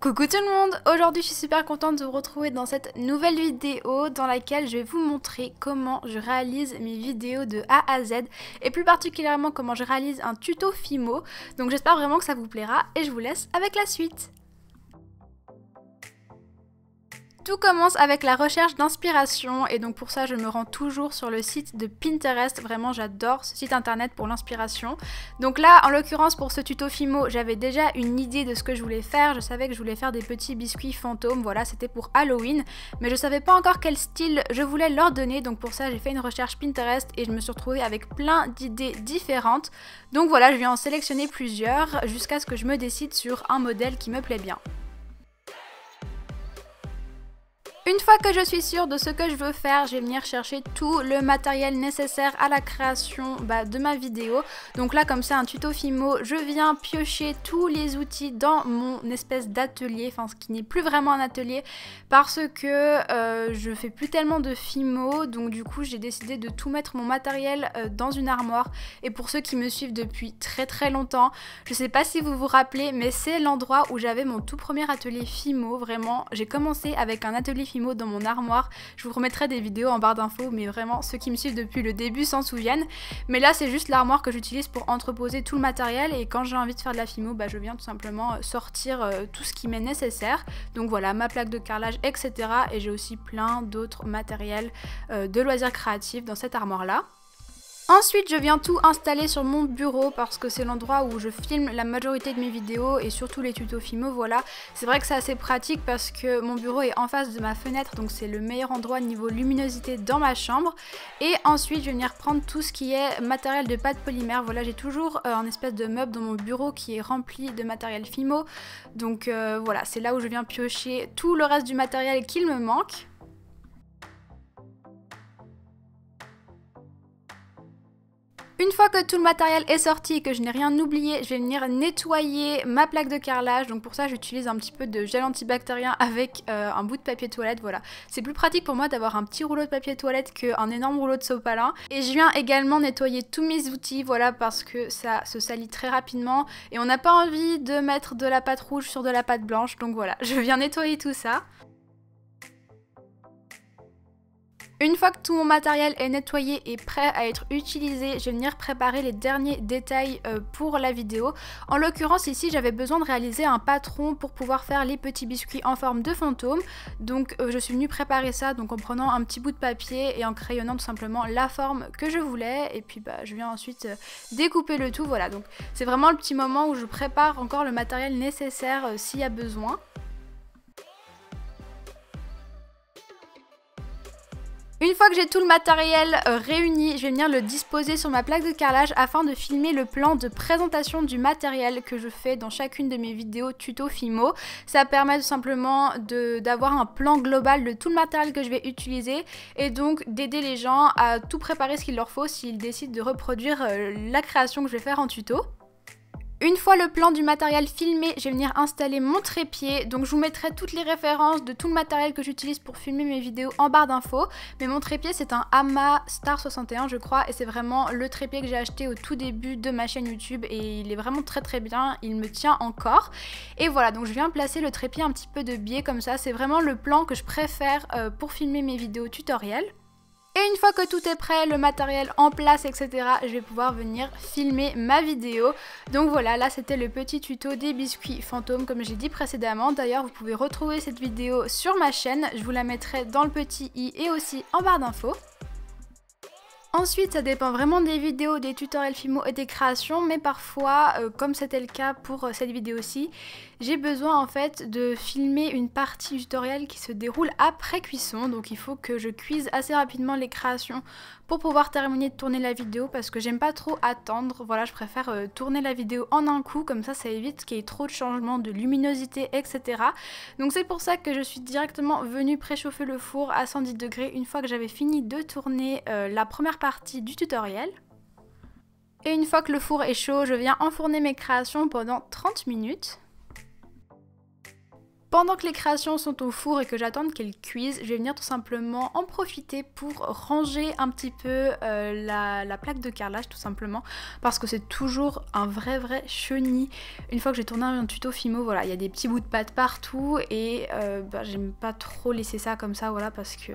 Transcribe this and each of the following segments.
Coucou tout le monde Aujourd'hui je suis super contente de vous retrouver dans cette nouvelle vidéo dans laquelle je vais vous montrer comment je réalise mes vidéos de A à Z et plus particulièrement comment je réalise un tuto Fimo. Donc j'espère vraiment que ça vous plaira et je vous laisse avec la suite Tout commence avec la recherche d'inspiration et donc pour ça je me rends toujours sur le site de Pinterest. Vraiment j'adore ce site internet pour l'inspiration. Donc là en l'occurrence pour ce tuto Fimo j'avais déjà une idée de ce que je voulais faire. Je savais que je voulais faire des petits biscuits fantômes. Voilà c'était pour Halloween mais je savais pas encore quel style je voulais leur donner. Donc pour ça j'ai fait une recherche Pinterest et je me suis retrouvée avec plein d'idées différentes. Donc voilà je vais en sélectionner plusieurs jusqu'à ce que je me décide sur un modèle qui me plaît bien. Une fois que je suis sûre de ce que je veux faire, je vais venir chercher tout le matériel nécessaire à la création bah, de ma vidéo. Donc là, comme c'est un tuto Fimo, je viens piocher tous les outils dans mon espèce d'atelier, enfin ce qui n'est plus vraiment un atelier, parce que euh, je fais plus tellement de Fimo, donc du coup j'ai décidé de tout mettre mon matériel euh, dans une armoire. Et pour ceux qui me suivent depuis très très longtemps, je sais pas si vous vous rappelez, mais c'est l'endroit où j'avais mon tout premier atelier Fimo, vraiment. J'ai commencé avec un atelier Fimo dans mon armoire. Je vous remettrai des vidéos en barre d'infos, mais vraiment ceux qui me suivent depuis le début s'en souviennent. Mais là c'est juste l'armoire que j'utilise pour entreposer tout le matériel et quand j'ai envie de faire de la fimo, bah, je viens tout simplement euh, sortir euh, tout ce qui m'est nécessaire. Donc voilà, ma plaque de carrelage, etc. Et j'ai aussi plein d'autres matériels euh, de loisirs créatifs dans cette armoire là. Ensuite, je viens tout installer sur mon bureau parce que c'est l'endroit où je filme la majorité de mes vidéos et surtout les tutos Fimo, voilà. C'est vrai que c'est assez pratique parce que mon bureau est en face de ma fenêtre, donc c'est le meilleur endroit niveau luminosité dans ma chambre. Et ensuite, je vais venir prendre tout ce qui est matériel de pâte polymère. Voilà, j'ai toujours euh, un espèce de meuble dans mon bureau qui est rempli de matériel Fimo. Donc euh, voilà, c'est là où je viens piocher tout le reste du matériel qu'il me manque. Une fois que tout le matériel est sorti et que je n'ai rien oublié, je vais venir nettoyer ma plaque de carrelage. Donc pour ça, j'utilise un petit peu de gel antibactérien avec euh, un bout de papier toilette, voilà. C'est plus pratique pour moi d'avoir un petit rouleau de papier toilette qu'un énorme rouleau de sopalin. Et je viens également nettoyer tous mes outils, voilà, parce que ça se salit très rapidement et on n'a pas envie de mettre de la pâte rouge sur de la pâte blanche. Donc voilà, je viens nettoyer tout ça. Une fois que tout mon matériel est nettoyé et prêt à être utilisé, je vais venir préparer les derniers détails euh, pour la vidéo. En l'occurrence ici, j'avais besoin de réaliser un patron pour pouvoir faire les petits biscuits en forme de fantôme. Donc euh, je suis venue préparer ça donc en prenant un petit bout de papier et en crayonnant tout simplement la forme que je voulais. Et puis bah, je viens ensuite euh, découper le tout. Voilà, donc c'est vraiment le petit moment où je prépare encore le matériel nécessaire s'il y a besoin. Une fois que j'ai tout le matériel euh, réuni, je vais venir le disposer sur ma plaque de carrelage afin de filmer le plan de présentation du matériel que je fais dans chacune de mes vidéos tuto Fimo. Ça permet tout simplement d'avoir un plan global de tout le matériel que je vais utiliser et donc d'aider les gens à tout préparer ce qu'il leur faut s'ils décident de reproduire euh, la création que je vais faire en tuto. Une fois le plan du matériel filmé, je vais venir installer mon trépied. Donc je vous mettrai toutes les références de tout le matériel que j'utilise pour filmer mes vidéos en barre d'infos. Mais mon trépied c'est un Ama Star 61 je crois et c'est vraiment le trépied que j'ai acheté au tout début de ma chaîne YouTube et il est vraiment très très bien, il me tient encore. Et voilà donc je viens placer le trépied un petit peu de biais comme ça, c'est vraiment le plan que je préfère euh, pour filmer mes vidéos tutoriels. Et une fois que tout est prêt, le matériel en place, etc., je vais pouvoir venir filmer ma vidéo. Donc voilà, là c'était le petit tuto des biscuits fantômes comme j'ai dit précédemment. D'ailleurs, vous pouvez retrouver cette vidéo sur ma chaîne, je vous la mettrai dans le petit i et aussi en barre d'infos. Ensuite, ça dépend vraiment des vidéos, des tutoriels Fimo et des créations, mais parfois, euh, comme c'était le cas pour euh, cette vidéo-ci, j'ai besoin en fait de filmer une partie du tutoriel qui se déroule après cuisson, donc il faut que je cuise assez rapidement les créations pour pouvoir terminer de tourner la vidéo parce que j'aime pas trop attendre, voilà je préfère euh, tourner la vidéo en un coup, comme ça ça évite qu'il y ait trop de changements de luminosité, etc. Donc c'est pour ça que je suis directement venue préchauffer le four à 110 degrés une fois que j'avais fini de tourner la première partie du tutoriel. Et une fois que le four est chaud, je viens enfourner mes créations pendant 30 minutes. Pendant que les créations sont au four et que j'attends qu'elles cuisent, je vais venir tout simplement en profiter pour ranger un petit peu euh, la, plaque de carrelage tout simplement parce que c'est toujours un vrai vrai chenille. Une fois que j'ai tourné un tuto Fimo, voilà, il y a des petits bouts de pâte partout et euh, bah, j'aime pas trop laisser ça comme ça, voilà, parce que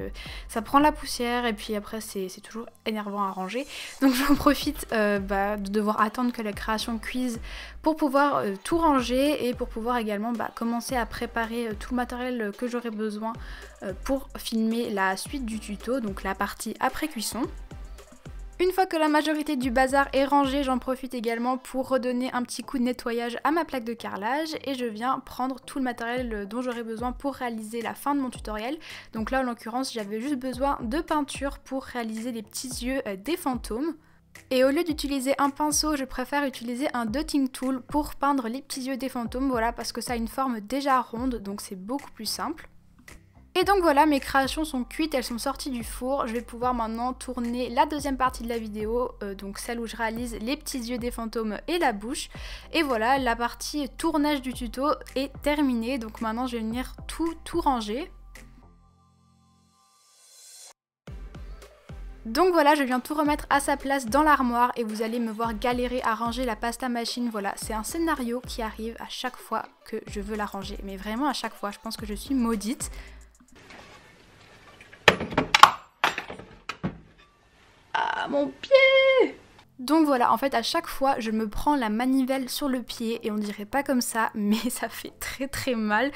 ça prend la poussière et puis après c'est toujours énervant à ranger. Donc j'en profite euh, bah, de devoir attendre que la création cuise pour pouvoir tout ranger et pour pouvoir également bah, commencer à préparer euh, tout le matériel euh, que j'aurai besoin euh, pour filmer la suite du tuto, donc la partie après cuisson. Une fois que la majorité du bazar est rangée, j'en profite également pour redonner un petit coup de nettoyage à ma plaque de carrelage et je viens prendre tout le matériel dont j'aurai besoin pour réaliser la fin de mon tutoriel. Donc là en l'occurrence j'avais juste besoin de peinture pour réaliser les petits yeux des fantômes. Et au lieu d'utiliser un pinceau, je préfère utiliser un dotting tool pour peindre les petits yeux des fantômes, voilà, parce que ça a une forme déjà ronde, donc c'est beaucoup plus simple. Et donc voilà, mes créations sont cuites, elles sont sorties du four. Je vais pouvoir maintenant tourner la deuxième partie de la vidéo, euh, donc celle où je réalise les petits yeux des fantômes et la bouche. Et voilà, la partie tournage du tuto est terminée, donc maintenant je vais venir tout, tout ranger. Donc voilà, je viens tout remettre à sa place dans l'armoire et vous allez me voir galérer à ranger la pasta machine. Voilà, c'est un scénario qui arrive à chaque fois que je veux la ranger. Mais vraiment à chaque fois, je pense que je suis maudite. Ah, mon pied donc voilà, en fait à chaque fois je me prends la manivelle sur le pied et on dirait pas comme ça, mais ça fait très très mal.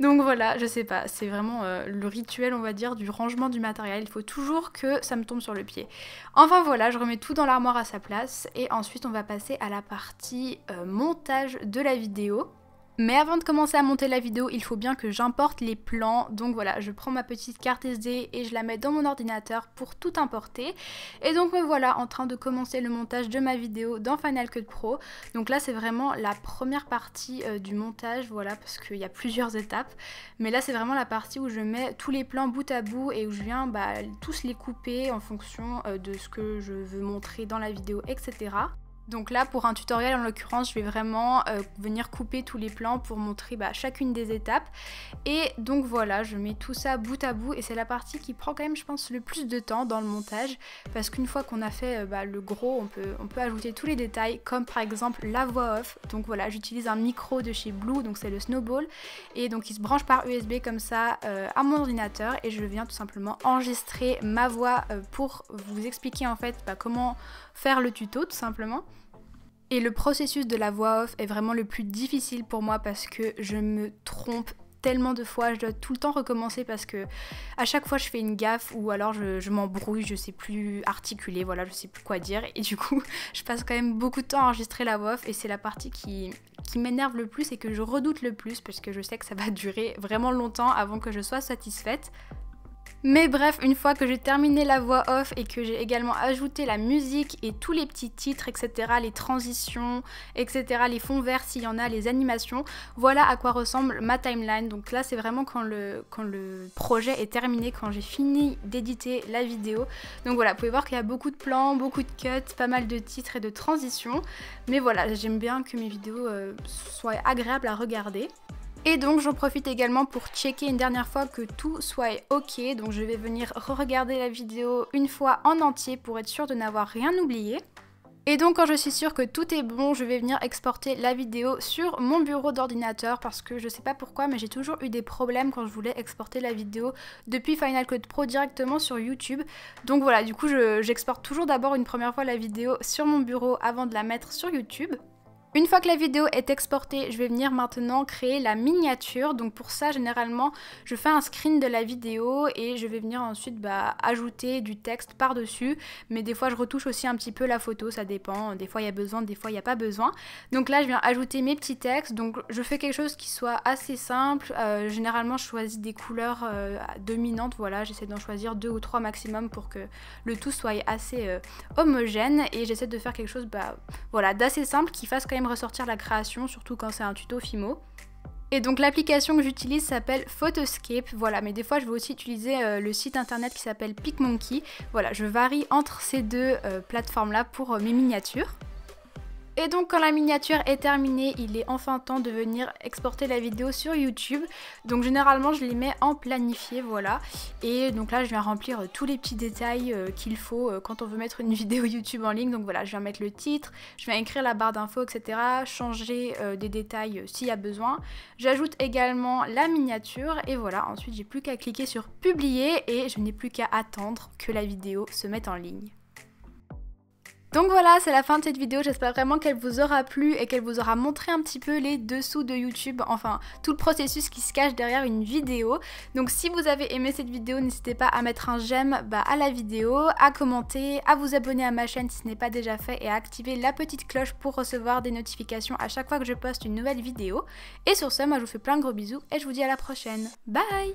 Donc voilà, je sais pas, c'est vraiment euh, le rituel on va dire du rangement du matériel, il faut toujours que ça me tombe sur le pied. Enfin voilà, je remets tout dans l'armoire à sa place et ensuite on va passer à la partie euh, montage de la vidéo. Mais avant de commencer à monter la vidéo, il faut bien que j'importe les plans. Donc voilà, je prends ma petite carte SD et je la mets dans mon ordinateur pour tout importer. Et donc me voilà en train de commencer le montage de ma vidéo dans Final Cut Pro. Donc là, c'est vraiment la première partie euh, du montage, voilà, parce qu'il y a plusieurs étapes. Mais là, c'est vraiment la partie où je mets tous les plans bout à bout et où je viens bah, tous les couper en fonction euh, de ce que je veux montrer dans la vidéo, etc. Donc là, pour un tutoriel, en l'occurrence, je vais vraiment euh, venir couper tous les plans pour montrer bah, chacune des étapes. Et donc voilà, je mets tout ça bout à bout et c'est la partie qui prend quand même, je pense, le plus de temps dans le montage. Parce qu'une fois qu'on a fait euh, bah, le gros, on peut, on peut ajouter tous les détails, comme par exemple la voix off. Donc voilà, j'utilise un micro de chez Blue, donc c'est le Snowball. Et donc il se branche par USB comme ça euh, à mon ordinateur et je viens tout simplement enregistrer ma voix pour vous expliquer en fait bah, comment faire le tuto tout simplement. Et le processus de la voix off est vraiment le plus difficile pour moi parce que je me trompe tellement de fois, je dois tout le temps recommencer parce que à chaque fois je fais une gaffe ou alors je, m'embrouille, je sais plus articuler, voilà, je sais plus quoi dire et du coup je passe quand même beaucoup de temps à enregistrer la voix off et c'est la partie qui, qui m'énerve le plus et que je redoute le plus parce que je sais que ça va durer vraiment longtemps avant que je sois satisfaite. Mais bref, une fois que j'ai terminé la voix off et que j'ai également ajouté la musique et tous les petits titres, etc., les transitions, etc., les fonds verts s'il y en a, les animations, voilà à quoi ressemble ma timeline. Donc là, c'est vraiment quand le, quand le projet est terminé, quand j'ai fini d'éditer la vidéo. Donc voilà, vous pouvez voir qu'il y a beaucoup de plans, beaucoup de cuts, pas mal de titres et de transitions. Mais voilà, j'aime bien que mes vidéos euh, soient agréables à regarder. Et donc j'en profite également pour checker une dernière fois que tout soit ok, donc je vais venir re-regarder la vidéo une fois en entier pour être sûr de n'avoir rien oublié. Et donc quand je suis sûre que tout est bon, je vais venir exporter la vidéo sur mon bureau d'ordinateur parce que je sais pas pourquoi mais j'ai toujours eu des problèmes quand je voulais exporter la vidéo depuis Final Cut Pro directement sur YouTube. Donc voilà, du coup j'exporte toujours d'abord une première fois la vidéo sur mon bureau avant de la mettre sur YouTube. Une fois que la vidéo est exportée, je vais venir maintenant créer la miniature. Donc pour ça, généralement, je fais un screen de la vidéo et je vais venir ensuite bah, ajouter du texte par-dessus. Mais des fois, je retouche aussi un petit peu la photo, ça dépend. Des fois, il y a besoin, des fois, il n'y a pas besoin. Donc là, je viens ajouter mes petits textes. Donc je fais quelque chose qui soit assez simple. Euh, généralement, je choisis des couleurs euh, dominantes. Voilà, j'essaie d'en choisir deux ou trois maximum pour que le tout soit assez euh, homogène. Et j'essaie de faire quelque chose bah, voilà, d'assez simple qui fasse quand même ressortir la création, surtout quand c'est un tuto Fimo. Et donc l'application que j'utilise s'appelle Photoscape, voilà, mais des fois je vais aussi utiliser euh, le site internet qui s'appelle PicMonkey. Voilà, je varie entre ces deux euh, plateformes-là pour euh, mes miniatures. Et donc quand la miniature est terminée, il est enfin temps de venir exporter la vidéo sur YouTube. Donc généralement je les mets en planifié, voilà. Et donc là je viens remplir euh, tous les petits détails euh, qu'il faut euh, quand on veut mettre une vidéo YouTube en ligne. Donc voilà, je viens mettre le titre, je viens écrire la barre d'infos, etc. Changer des détails s'il y a besoin. J'ajoute également la miniature et voilà, ensuite j'ai plus qu'à cliquer sur publier et je n'ai plus qu'à attendre que la vidéo se mette en ligne. Donc voilà, c'est la fin de cette vidéo. J'espère vraiment qu'elle vous aura plu et qu'elle vous aura montré un petit peu les dessous de YouTube, enfin tout le processus qui se cache derrière une vidéo. Donc si vous avez aimé cette vidéo, n'hésitez pas à mettre un j'aime bah, à la vidéo, à commenter, à vous abonner à ma chaîne si ce n'est pas déjà fait et à activer la petite cloche pour recevoir des notifications à chaque fois que je poste une nouvelle vidéo. Et sur ce, moi je vous fais plein de gros bisous et je vous dis à la prochaine. Bye